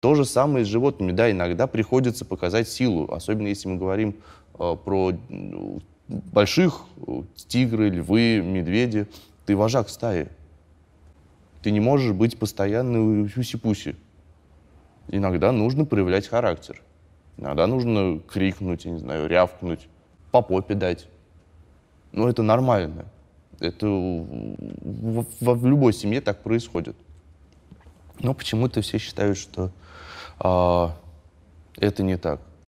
То же самое с животными. Да, иногда приходится показать силу, особенно если мы говорим э, про э, больших э, тигры, львы, медведи. Ты вожак стаи. Ты не можешь быть постоянным уси-пуси. Иногда нужно проявлять характер. Иногда нужно крикнуть, я не знаю, рявкнуть, по попе дать. Но это нормально. Это в, в, в любой семье так происходит. Но почему-то все считают, что а, это не так.